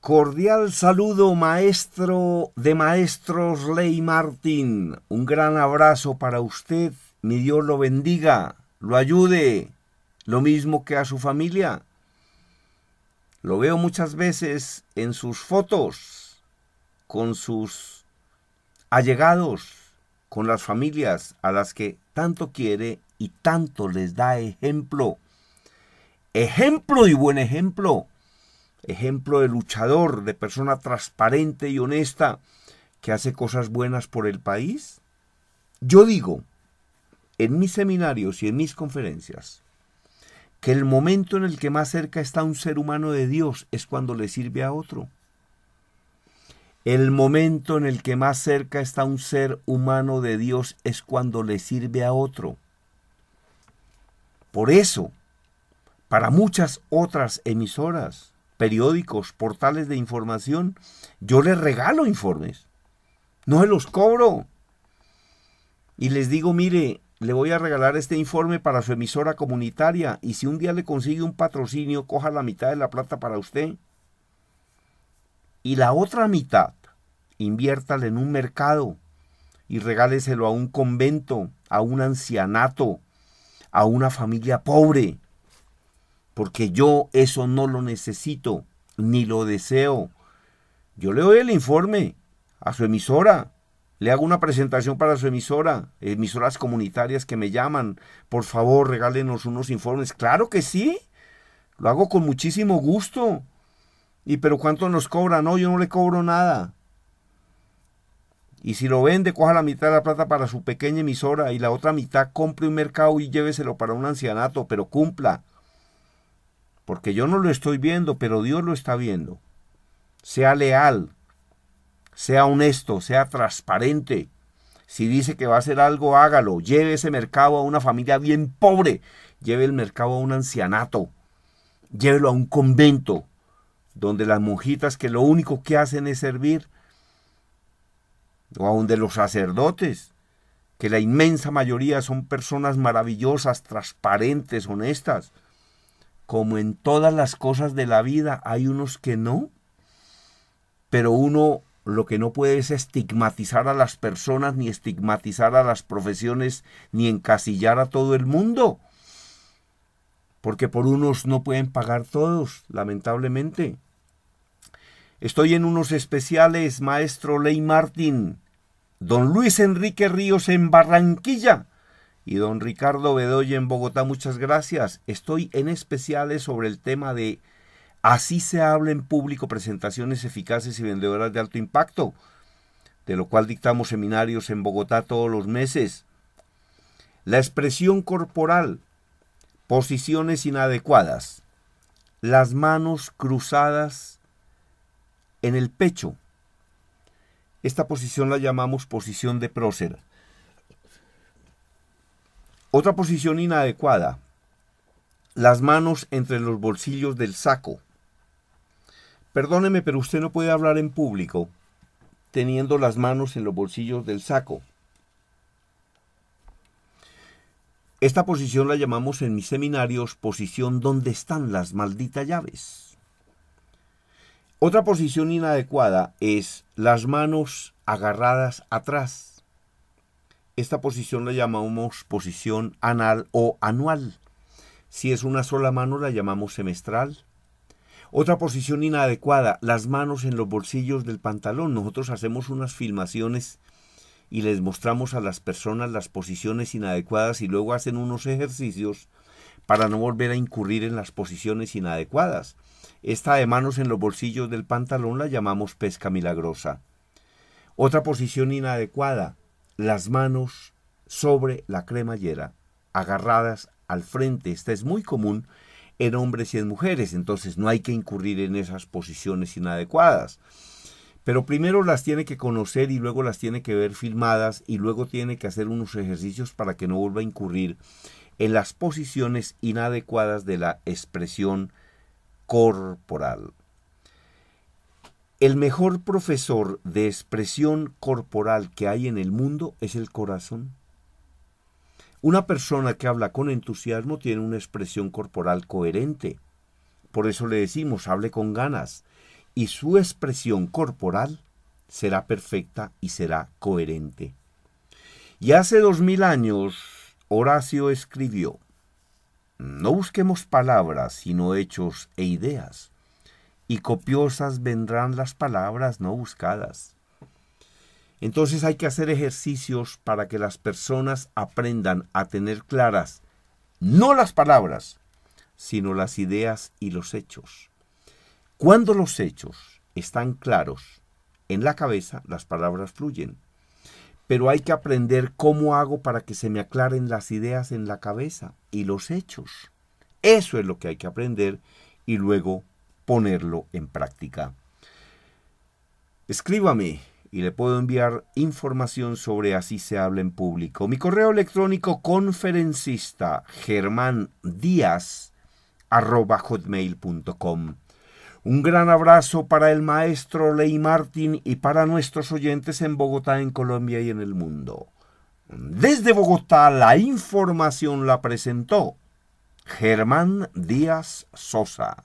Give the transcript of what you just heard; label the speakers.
Speaker 1: Cordial saludo maestro de maestros Ley Martín. Un gran abrazo para usted. Mi Dios lo bendiga, lo ayude, lo mismo que a su familia. Lo veo muchas veces en sus fotos con sus allegados, con las familias a las que tanto quiere y tanto les da ejemplo. Ejemplo y buen ejemplo ejemplo de luchador, de persona transparente y honesta que hace cosas buenas por el país? Yo digo, en mis seminarios y en mis conferencias, que el momento en el que más cerca está un ser humano de Dios es cuando le sirve a otro. El momento en el que más cerca está un ser humano de Dios es cuando le sirve a otro. Por eso, para muchas otras emisoras, periódicos, portales de información, yo les regalo informes. No se los cobro. Y les digo, mire, le voy a regalar este informe para su emisora comunitaria y si un día le consigue un patrocinio, coja la mitad de la plata para usted. Y la otra mitad, inviértale en un mercado y regáleselo a un convento, a un ancianato, a una familia pobre porque yo eso no lo necesito, ni lo deseo. Yo le doy el informe a su emisora, le hago una presentación para su emisora, emisoras comunitarias que me llaman, por favor regálenos unos informes. Claro que sí, lo hago con muchísimo gusto. ¿Y pero cuánto nos cobra? No, yo no le cobro nada. Y si lo vende, coja la mitad de la plata para su pequeña emisora y la otra mitad compre un mercado y lléveselo para un ancianato, pero cumpla porque yo no lo estoy viendo, pero Dios lo está viendo. Sea leal, sea honesto, sea transparente. Si dice que va a hacer algo, hágalo. Lleve ese mercado a una familia bien pobre. Lleve el mercado a un ancianato. Llévelo a un convento, donde las monjitas que lo único que hacen es servir, o a de los sacerdotes, que la inmensa mayoría son personas maravillosas, transparentes, honestas, como en todas las cosas de la vida, hay unos que no, pero uno lo que no puede es estigmatizar a las personas, ni estigmatizar a las profesiones, ni encasillar a todo el mundo. Porque por unos no pueden pagar todos, lamentablemente. Estoy en unos especiales, maestro Ley Martín. Don Luis Enrique Ríos en Barranquilla. Y don Ricardo Bedoya en Bogotá, muchas gracias. Estoy en especiales sobre el tema de así se habla en público presentaciones eficaces y vendedoras de alto impacto, de lo cual dictamos seminarios en Bogotá todos los meses. La expresión corporal, posiciones inadecuadas, las manos cruzadas en el pecho. Esta posición la llamamos posición de prócer. Otra posición inadecuada, las manos entre los bolsillos del saco. Perdóneme, pero usted no puede hablar en público teniendo las manos en los bolsillos del saco. Esta posición la llamamos en mis seminarios posición donde están las malditas llaves. Otra posición inadecuada es las manos agarradas atrás esta posición la llamamos posición anal o anual. Si es una sola mano la llamamos semestral. Otra posición inadecuada, las manos en los bolsillos del pantalón. Nosotros hacemos unas filmaciones y les mostramos a las personas las posiciones inadecuadas y luego hacen unos ejercicios para no volver a incurrir en las posiciones inadecuadas. Esta de manos en los bolsillos del pantalón la llamamos pesca milagrosa. Otra posición inadecuada, las manos sobre la cremallera, agarradas al frente. Esta es muy común en hombres y en mujeres, entonces no hay que incurrir en esas posiciones inadecuadas. Pero primero las tiene que conocer y luego las tiene que ver filmadas y luego tiene que hacer unos ejercicios para que no vuelva a incurrir en las posiciones inadecuadas de la expresión corporal. El mejor profesor de expresión corporal que hay en el mundo es el corazón. Una persona que habla con entusiasmo tiene una expresión corporal coherente. Por eso le decimos, hable con ganas. Y su expresión corporal será perfecta y será coherente. Y hace dos mil años, Horacio escribió, no busquemos palabras, sino hechos e ideas y copiosas vendrán las palabras no buscadas. Entonces hay que hacer ejercicios para que las personas aprendan a tener claras no las palabras, sino las ideas y los hechos. Cuando los hechos están claros en la cabeza, las palabras fluyen. Pero hay que aprender cómo hago para que se me aclaren las ideas en la cabeza y los hechos. Eso es lo que hay que aprender y luego ponerlo en práctica. Escríbame y le puedo enviar información sobre así se habla en público. Mi correo electrónico conferencista germán díaz hotmail.com. Un gran abrazo para el maestro Ley Martín y para nuestros oyentes en Bogotá, en Colombia y en el mundo. Desde Bogotá la información la presentó Germán Díaz Sosa.